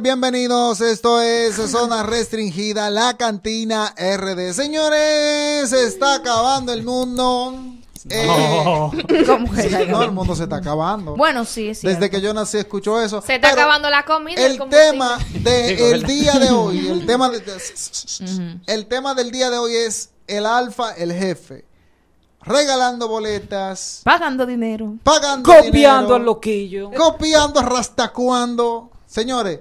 bienvenidos. Esto es Zona Restringida, la cantina RD. Señores, se está acabando el mundo. Eh, no. el mundo se está acabando. Bueno, sí, sí. Desde que yo nací escucho eso. Se está acabando la comida. El tema del día de hoy, el tema, del día de hoy es el alfa, el jefe regalando boletas, pagando dinero, pagando copiando al loquillo, copiando, rastacuando. Señores,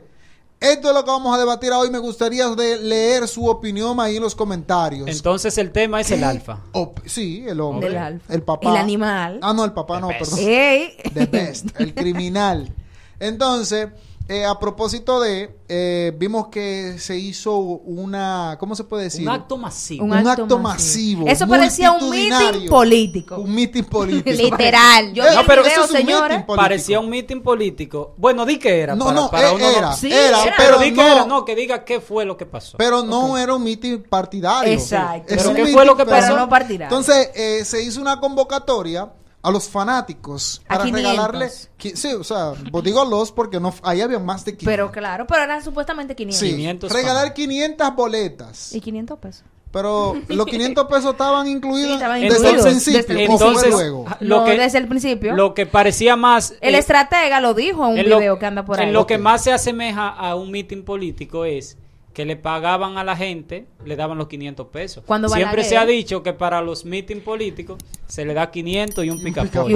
esto es lo que vamos a debatir hoy. Me gustaría leer su opinión ahí en los comentarios. Entonces el tema es el alfa. sí, el hombre. El, alfa. el papá. El animal. Ah, no, el papá no, perdón. The best. El criminal. Entonces, eh, a propósito de, eh, vimos que se hizo una, ¿cómo se puede decir? Un acto masivo. Un, acto, masivo. Eso parecía un mitin político. Un mitin político. Literal. Yo no, pero eso parecía un mitin político. Bueno, di que era. No, no, eh, era, era, pero, di no, que era, no, que diga qué fue lo que pasó. Pero no era un mitin partidario. Exacto. Pero qué fue lo que pasó. Pero no partidario. Entonces, eh, se hizo una convocatoria a los fanáticos para a sí, o sea, digo los porque no ahí había más de 500. Pero claro, pero eran supuestamente 500. regalar 500 boletas. Y 500 pesos. Pero los 500 pesos estaban incluidos desde, El principio, desde el ah, Lo que, desde el principio. Lo que parecía más. El eh, estratega lo dijo en un video que anda por ahí. lo que más se asemeja a un mitin político es que le pagaban a la gente, le daban los 500 pesos. Siempre se ha dicho que para los mítines políticos se le da 500 y un picaporte.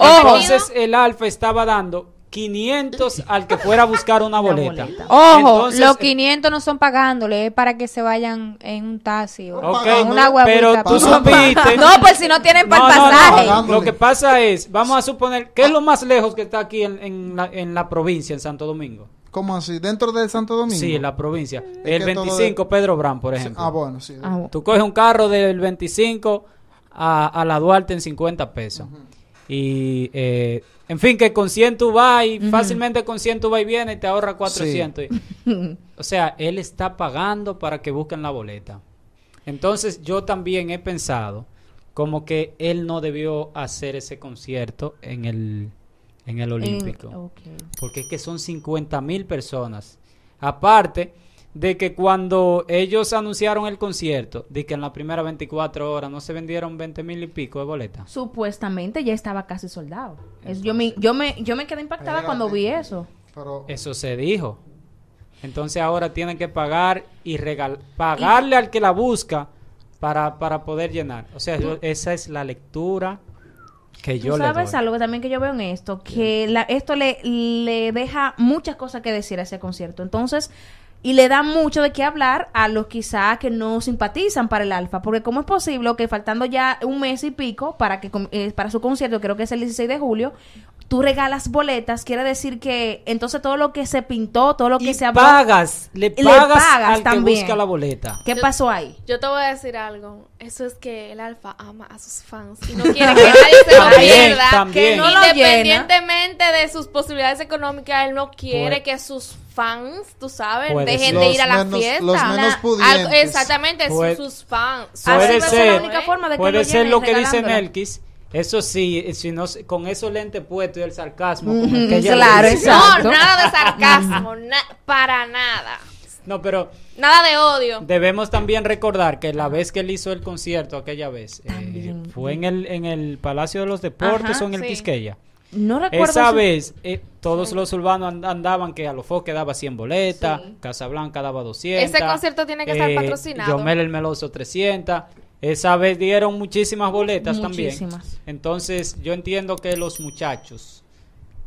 Entonces, el Alfa estaba dando 500 al que fuera a buscar una boleta. Ojo, los 500 eh, no son pagándole, es para que se vayan en un taxi o en una Pero tú supiste. No, pues si no tienen para el pasaje. lo que pasa es, vamos a suponer, ¿qué es lo ah. más lejos que está aquí en la provincia, en Santo Domingo? ¿Cómo así? ¿Dentro de Santo Domingo? Sí, en la provincia. el 25, Pedro Bram, por ejemplo. Ah, bueno, sí. Ah, tú coges un carro del 25 a, la Duarte en 50 pesos. Y, eh, en fin, que con 100 tú vas y fácilmente con 100 tú vas y vienes y te ahorra 400. o sea, él está pagando para que busquen la boleta. Entonces, yo también he pensado como que él no debió hacer ese concierto en el en el Olímpico. Porque es que son 50 mil personas. Aparte de que cuando ellos anunciaron el concierto, de que en la primera 24 horas no se vendieron 20 mil y pico de boletas. Supuestamente ya estaba casi soldado. yo, me, yo, me, yo me quedé impactada cuando vi eso. Pero... Eso se dijo. Entonces ahora tienen que pagar y regalar, pagarle al que la busca para, para poder llenar. O sea, esa es la lectura que yo ¿Tú sabes algo también que yo veo en esto, que la, esto le, le deja muchas cosas que decir a ese concierto. Entonces, y le da mucho de qué hablar a los quizás que no simpatizan para el Alfa, porque cómo es posible que faltando ya un mes y pico para que eh, para su concierto, creo que es el 16 de julio, tú regalas boletas, quiere decir que entonces todo lo que se pintó, todo lo que se habló. Pagas, le pagas, le pagas también. busca la boleta. ¿Qué pasó ahí? Yo te voy a decir algo. Eso es que el Alfa ama a sus fans y no quiere que nadie se lo pierda. Que no independientemente de sus posibilidades económicas, él no quiere que sus fans, tú sabes, dejen de ir a la fiesta. exactamente, sus fans. Puede ser, es la única forma de que puede ser lo que dice Melquis eso sí, si no, con eso lente puesto y el sarcasmo. claro, exacto. No, nada de sarcasmo, para nada. No, pero... Nada de odio. Debemos también recordar que la vez que él hizo el concierto, aquella vez, eh, fue en el, en el Palacio de los Deportes o en el Quisqueya. No recuerdo. Esa vez, eh, todos los urbanos andaban que a los Fox daba 100 boletas, Casa Casablanca daba 200. Ese concierto tiene que estar eh, patrocinado. Yomel el Meloso 300. Esa vez dieron muchísimas boletas muchísimas. también. Entonces, yo entiendo que los muchachos,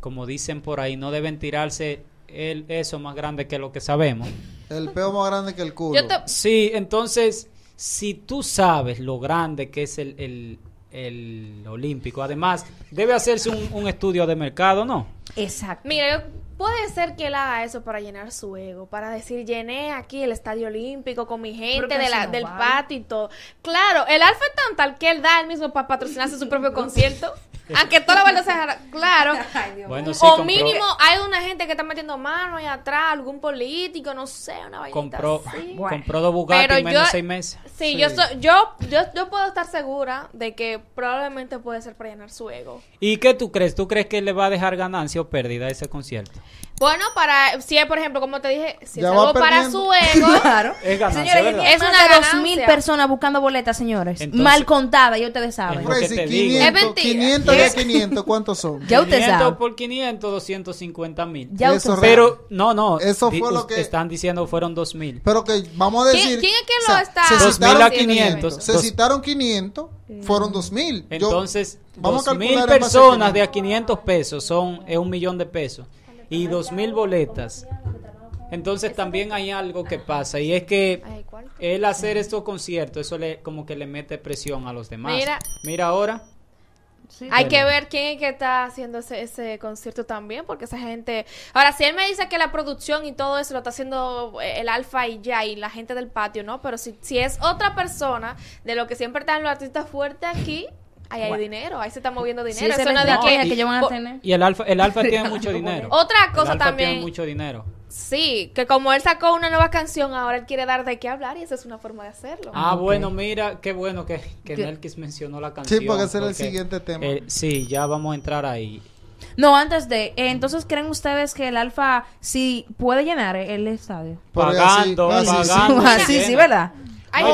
como dicen por ahí, no deben tirarse el, eso más grande que lo que sabemos. El peo más grande que el culo. Sí, entonces, si tú sabes lo grande que es el, el, el olímpico, además, debe hacerse un, un estudio de mercado, ¿no? Exacto. Mira, puede ser que él haga eso para llenar su ego, para decir, llené aquí el estadio olímpico con mi gente del patio y todo. Claro, el alfa es tan tal que él da el mismo para patrocinarse su propio concierto. Aunque toda la verdad sea claro. o mínimo hay una gente que está metiendo mano ahí atrás, algún político, no sé, una vaina. Compró, compró dos Bugatti en menos de seis meses. Sí, Yo, yo, yo, yo, puedo estar segura de que probablemente puede ser para llenar su ego. ¿Y qué tú crees? ¿Tú crees que le va a dejar ganancia o pérdida a ese concierto? Bueno, para, si es, por ejemplo, como te dije, si algo para su ego, Es Señores, Es una de dos mil personas buscando boletas, señores. Mal contada, ya ustedes saben. Es 500, Es mentira. 500 500, ¿cuántos son? Ya ustedes 500 por 500, 250 mil. Pero, no, no. Eso fue lo que- Están diciendo fueron 2000 mil. Pero que vamos a decir. quién es que lo está Se 500. Este se citaron 500, fueron 2000. Entonces, dos mil personas de a 500 pesos son es un millón de pesos y mil boletas. Entonces también hay algo que pasa y es que el hacer estos conciertos, eso le, como que le mete presión a los demás. Mira, ahora. Hay que ver quién es que está haciendo ese, concierto también, porque esa gente... Ahora, si él me dice que la producción y todo eso lo está haciendo eh, el Alfa y ya, y la gente del patio, ¿no? Pero si, si es otra persona, de lo que siempre están los artistas fuertes aquí, ahí hay dinero, ahí se está moviendo dinero. que, van a tener. Y el alfa, el alfa tiene mucho dinero. Otra cosa también. Tiene mucho dinero. Sí, que como él sacó una nueva canción, ahora él quiere dar de qué hablar y esa es una forma de hacerlo. Ah, bueno, mira, qué bueno que, que mencionó la canción. Sí, porque ese el siguiente tema. Eh, sí, ya vamos a entrar ahí. No, antes de. Eh, entonces, ¿creen ustedes que el Alfa sí puede llenar el estadio? Pagando, pagando. sí, ah, sí, ah, ¿verdad?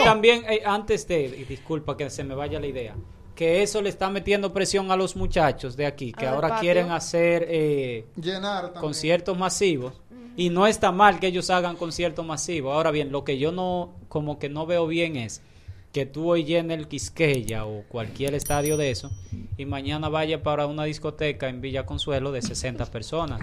también, eh, antes de. Disculpa que se me vaya la idea que eso le está metiendo presión a los muchachos de aquí, que ahora quieren hacer eh, conciertos masivos. Y no está mal que ellos hagan conciertos masivos. Ahora bien, lo que yo no, como que no veo bien es que tú hoy llenes el Quisqueya o cualquier estadio de eso y mañana vaya para una discoteca en Villa Consuelo de 60 personas.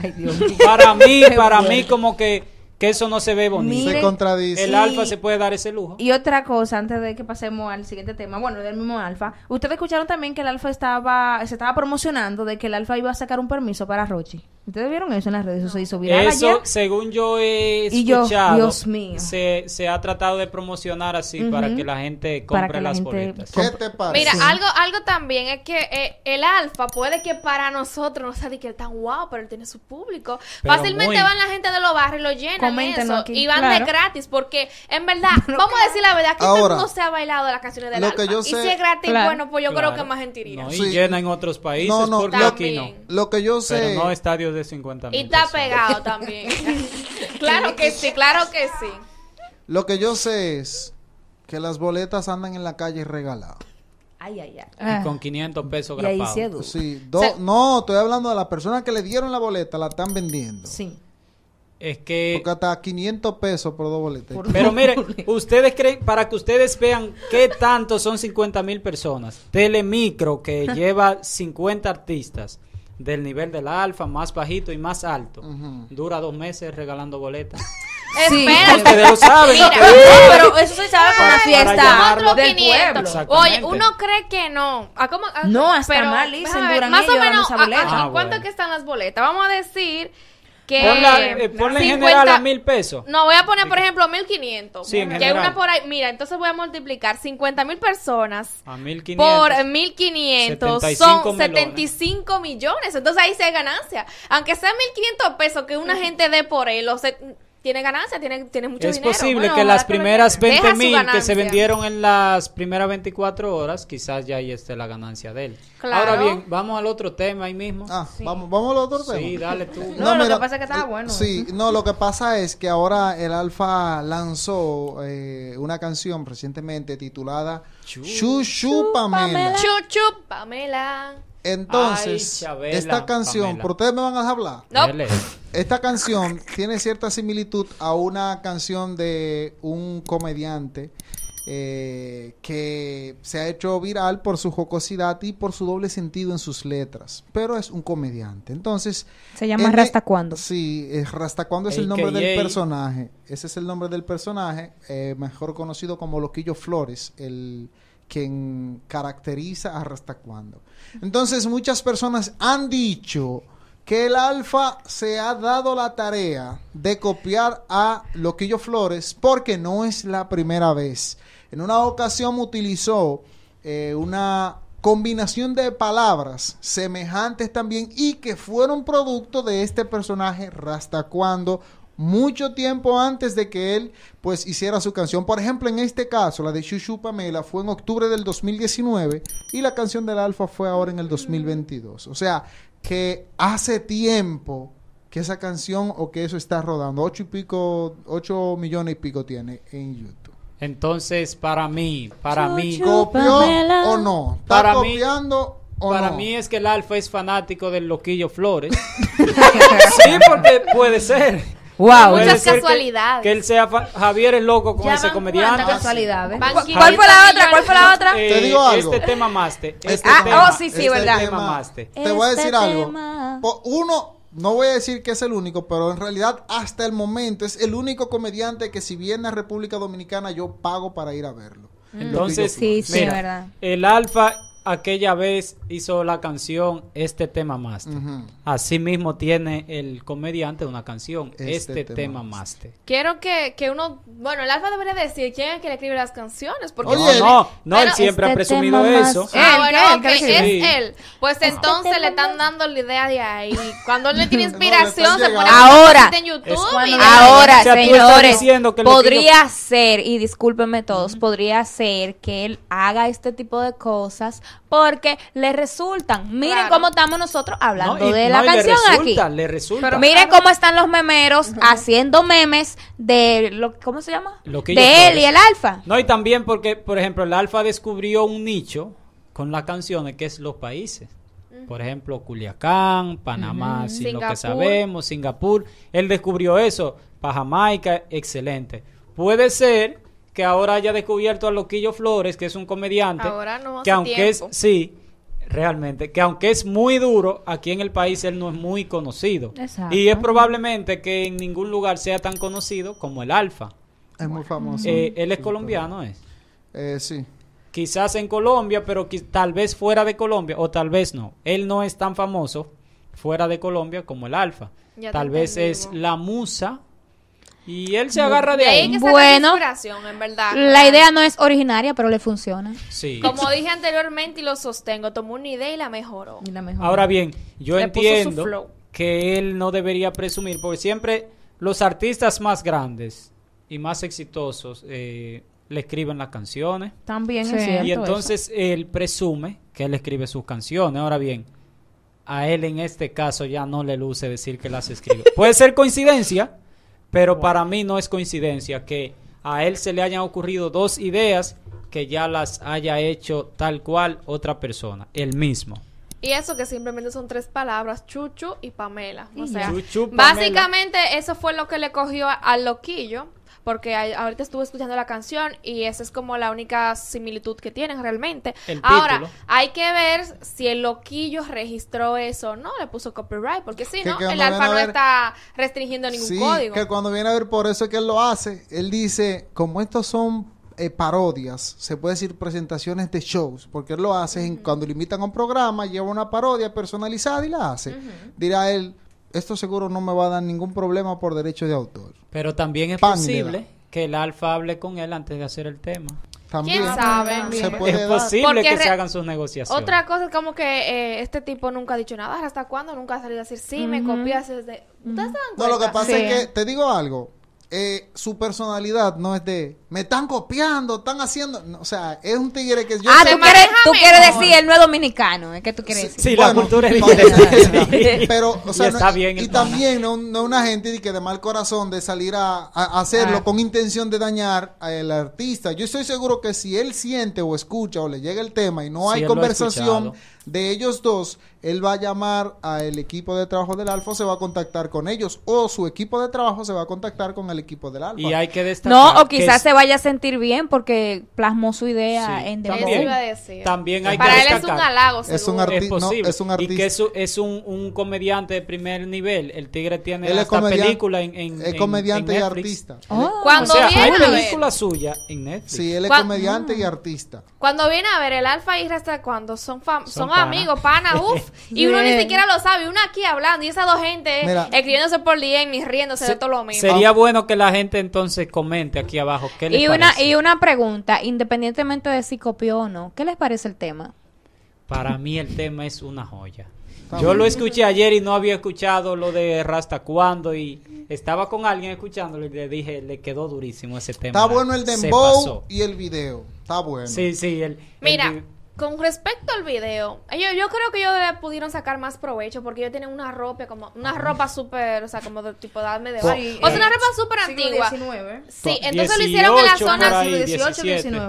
Para mí, para mí como que que eso no se ve bonito. se contradice. El alfa se puede dar ese lujo. Y otra cosa, antes de que pasemos al siguiente tema, bueno, del mismo alfa, ustedes escucharon también que el alfa estaba, se estaba promocionando de que el alfa iba a sacar un permiso para Rochi. ¿Ustedes vieron eso en las redes? Eso se hizo viral. Eso, según yo he escuchado, Dios mío. Se, ha tratado de promocionar así para que la gente compre las boletas. Mira, algo, algo también es que eh, el alfa puede que para nosotros no sea de que él tan guau, pero él tiene su público. Fácilmente van la gente de los barrios y lo llenan eso. y van de gratis, porque en verdad, vamos a decir la verdad, que no se ha bailado las canciones del alfa. y si es gratis, bueno, pues yo creo que más gente iría. y llena en otros países, no, aquí no. Lo que yo sé. Pero no estadios de 50 mil. Y está pegado también. claro que sí, claro que sí. Lo que yo sé es que las boletas andan en la calle regaladas. Ay, ay, ay. Ah. con 500 pesos grabados. Sí, no, estoy hablando de las personas que le dieron la boleta, la están vendiendo. Sí. Es que. Porque hasta 500 pesos por dos boletas. Pero miren, ustedes creen, para que ustedes vean qué tanto son 50 mil personas. Telemicro, que lleva 50 artistas, del nivel del alfa, más bajito y más alto. Dura dos meses regalando boletas. Sí. Ustedes pero eso se sabe con la fiesta del pueblo. Oye, uno cree que no. ¿A ah, ah, no, hasta mal, dicen, Más o menos, a, a, ah, ¿cuánto que están las boletas? Vamos a decir que eh, ponla, en general a mil pesos. No, voy a poner, por ejemplo, 1500. Sí, que una por ahí. Mira, entonces voy a multiplicar 50 mil personas a por 1500. Son 75 millones. millones. Entonces ahí se ganancia. Aunque sea 1500 pesos que una gente dé por él, o se, tiene ganancia, tiene, tiene mucho es dinero. Es posible que las primeras 20 mil que se vendieron en las primeras 24 horas, quizás ya ahí esté la ganancia de él. Ahora bien, vamos al otro tema ahí mismo. Ah, vamos, vamos al otro tema. Sí, dale tú. No, lo que pasa es que estaba eh, bueno. Sí, no, lo que pasa es que ahora el Alfa lanzó eh, una canción recientemente titulada Chuchu Pamela. Pamela. Entonces, esta canción, ¿por ustedes me van a hablar? No. Esta canción tiene cierta similitud a una canción de un comediante eh, que se ha hecho viral por su jocosidad y por su doble sentido en sus letras, pero es un comediante. Entonces, se llama e- Rastacuando. Sí, es Rastacuando es el nombre del personaje. Ese es el nombre del personaje, eh, mejor conocido como Loquillo Flores, el quien caracteriza a Rastacuando. Entonces muchas personas han dicho que el Alfa se ha dado la tarea de copiar a Loquillo Flores porque no es la primera vez. En una ocasión utilizó eh, una combinación de palabras semejantes también y que fueron producto de este personaje Rastacuando mucho tiempo antes de que él pues hiciera su canción. Por ejemplo, en este caso, la de Chuchu Pamela fue en octubre del 2019 y la canción del Alfa fue ahora en el 2022. O sea, que hace tiempo que esa canción o que eso está rodando. Ocho y pico, ocho millones y pico tiene en YouTube. Entonces, para mí, para mí... ¿Copió o no? ¿Está para copiando o Para mí es que el Alfa es fanático del Loquillo Flores. sí, porque puede ser. Wow. Muchas casualidades. Que, él sea Javier es loco con ese comediante. Casualidades. ¿Cuál fue la otra? ¿Cuál fue la otra? Eh, te digo algo. Este tema máste. Este, este ah, tema, oh, sí, sí, este verdad. te voy a este decir algo. Uno no voy a decir que es el único, pero en realidad hasta el momento es el único comediante que si viene a República Dominicana yo pago para ir a verlo. Mm. Entonces, sí, sí, es verdad. El Alfa aquella vez hizo la canción Este tema Master. así mismo Asimismo tiene el comediante una canción, Este, este tema, Master. Quiero que, que, uno, bueno, el alfa debería decir quién es que le escribe las canciones. Porque no, no, él siempre ha este presumido eso. Ah, bueno, es él. Pues este entonces le están dando la idea de ahí. Cuando él le tiene inspiración, se pone ahora, en YouTube. ahora, señores, que podría ser, y discúlpenme todos, podría ser que él haga este tipo de cosas porque le resultan. Miren cómo estamos nosotros hablando de la canción le resulta, aquí. Le resulta. miren cómo están los memeros haciendo memes de lo ¿cómo se llama? de él y el Alfa. No, y también porque por ejemplo, el Alfa descubrió un nicho con las canciones que es los países. Por ejemplo, Culiacán, Panamá, Singapur. lo que sabemos, Singapur. Él descubrió eso. Para Jamaica, excelente. Puede ser que ahora haya descubierto a Loquillo Flores, que es un comediante. Ahora no, que aunque es, sí, realmente, que aunque es muy duro, aquí en el país él no es muy conocido. Exacto. Y es probablemente que en ningún lugar sea tan conocido como el Alfa. Es muy famoso. Eh, él es colombiano, ¿es? Eh, sí. Quizás en Colombia, pero tal vez fuera de Colombia, o tal vez no. Él no es tan famoso fuera de Colombia como el Alfa. tal vez es la musa y él se agarra de ahí. bueno, en verdad. La idea no es originaria, pero le funciona. Sí. Como dije anteriormente y lo sostengo, tomó una idea y la mejoró. Ahora bien, yo entiendo que él no debería presumir, porque siempre los artistas más grandes y más exitosos eh, le escriben las canciones. También Y entonces él presume que él escribe sus canciones. Ahora bien, a él en este caso ya no le luce decir que las escribe. Puede ser coincidencia pero para mí no es coincidencia que a él se le hayan ocurrido dos ideas que ya las haya hecho tal cual otra persona, el mismo. Y eso que simplemente son tres palabras, Chuchu y Pamela. O sea, básicamente eso fue lo que le cogió al loquillo porque ahorita estuve escuchando la canción y esa es como la única similitud que tienen realmente. Ahora, hay que ver si el loquillo registró eso no, le puso copyright, porque si sí, no, el alfa no está restringiendo ningún sí, código. Que cuando viene a ver por eso que él lo hace, él dice, como estos son eh, parodias, se puede decir presentaciones de shows, porque él lo hace cuando le invitan a un programa, lleva una parodia personalizada y la hace. Dirá él, esto seguro no me va a dar ningún problema por derecho de autor. Pero también es posible que el alfa hable con él antes de hacer el tema. También. es posible que se hagan sus negociaciones. Otra cosa es como que eh, este tipo nunca ha dicho nada. ¿Hasta cuándo? Nunca ha salido a decir, sí, me copias. Desde... No, lo que pasa es que, te digo algo. Eh, su personalidad no es de me están copiando, están haciendo. o sea, es un tigre que yo. Ah, ¿eh? tú quieres, decir, él no es dominicano. Es que tú quieres decir. la cultura es diferente. Pero, o sea, y, también no, es una gente que de mal corazón de salir a, hacerlo ah. con intención de dañar al artista. Yo estoy seguro que si él siente o escucha o le llega el tema y no hay conversación de ellos dos, él va a llamar al equipo de trabajo del Alfa, se va a contactar con ellos, o su equipo de trabajo se va a contactar con el equipo del Alfa. Y hay que destacar. No, o quizás se vaya a sentir bien porque plasmó su idea en debate. también, Para él es un halago, es un, artista, es un artista. Y que es, un, comediante de primer nivel. El Tigre tiene esta película en, en Es comediante y artista. Ah. Cuando viene hay película suya en Netflix. Sí, él es comediante y artista. Cuando viene a ver el Alfa y hasta cuando son, famosos amigo, pana, uff. y uno ni siquiera lo sabe. Uno aquí hablando y esas dos gente eh, escribiéndose por DM y riéndose de todo lo mismo. Sería bueno que la gente entonces comente aquí abajo qué les y Una, y una pregunta, independientemente de si copió o no, ¿qué les parece el tema? Para mí el tema es una joya. Yo lo escuché ayer y no había escuchado lo de Rasta cuando y estaba con alguien escuchándolo y le dije, le quedó durísimo ese tema. Está bueno el dembow y el video. Está bueno. Sí, sí. El, Mira, con respecto al video, ellos, yo creo que ellos pudieron sacar más provecho porque ellos tienen una ropa como una ah. ropa súper, o sea, como de tipo darme de pues, eh, o sea, una ropa súper antigua. Sí, pues, entonces lo hicieron en la zona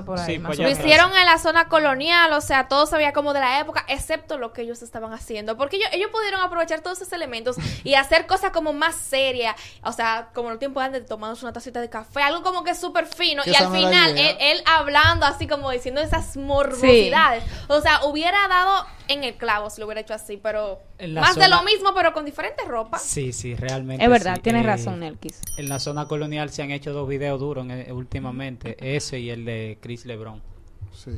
por ahí. Pues lo hicieron en la zona colonial, o sea, todo sabía como de la época, excepto lo que ellos estaban haciendo, porque ellos, pudieron aprovechar todos esos elementos y hacer cosas como más serias, o sea, como el tiempo antes de tomarnos una tacita de café, algo como que súper fino y al final él, hablando así como diciendo esas morbosidades. O sea, hubiera dado en el clavo si lo hubiera hecho así, pero más de lo mismo, pero con diferentes ropas. Sí, sí, realmente. Es verdad, tienes eh, razón, Nelkis. En la zona colonial se han hecho dos videos duros eh, últimamente, ese y el de Chris Lebron. Sí.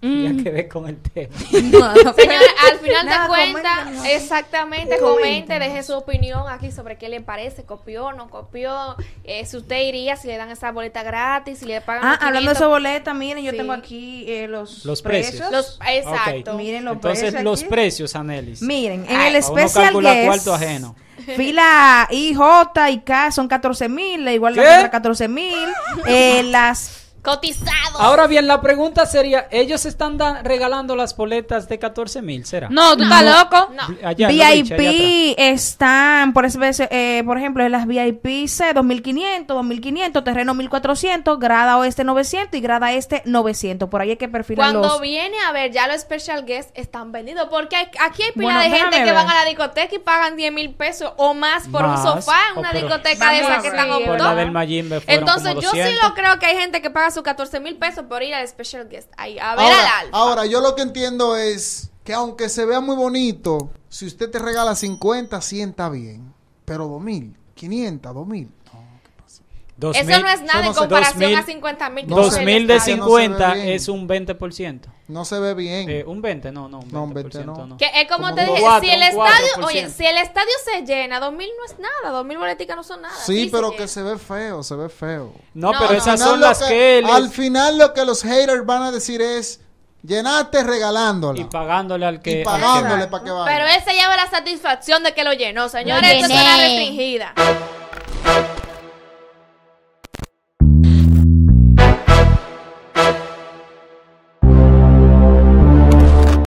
Mm. que con el tema. Señores, al final de cuentas, exactamente, comente, deje su opinión aquí sobre qué le parece, copió, no copió, eh, si usted iría, si le dan esa boleta gratis, si le pagan. Ah, hablando de esa boleta, miren, yo tengo aquí eh, los, precios. Los, exacto. Miren los Entonces, precios. Entonces, los precios, Anelis. Miren, en el especial guest, cuarto ajeno. Fila J y K son 14 mil, la igual la 14 mil. Eh, las Cotizado. Ahora bien, la pregunta sería, ¿ellos están regalando las boletas de 14 mil? ¿Será? No, tú estás loco. VIP están, por, ese, eh, por ejemplo, en las VIP C, 2500, 2500, terreno 1400, grada oeste 900 y grada este 900. Por ahí hay que perfilar Cuando viene a ver, ya los special guests están vendidos. Porque aquí hay pila de gente que van a la discoteca y pagan 10 mil pesos o más por un sofá en una discoteca de esas que están sí, Entonces, yo sí lo creo que hay gente que paga 14 mil pesos por ir al special guest a ver ahora, al Ahora, yo lo que entiendo es que aunque se vea muy bonito, si usted te regala 50, 100 bien, pero 2 mil, 500, 2 mil. Eso no es nada en comparación a 50 mil. 2.000 de 50 es un 20%. No se ve bien. un 20, eh, no, no, un 20%. No, 20 Que es eh, como, te dije, si el estadio, se llena, 2.000 no es nada, 2.000 boleticas no son nada. Sí, pero que se ve feo, se ve feo. No, pero esas son las que, Al final lo que los haters van a decir es Llenaste regalándola. Y pagándole al que. pagándole para que vaya. Pero ese lleva la satisfacción de que lo llenó, señores. Esto es una restringida.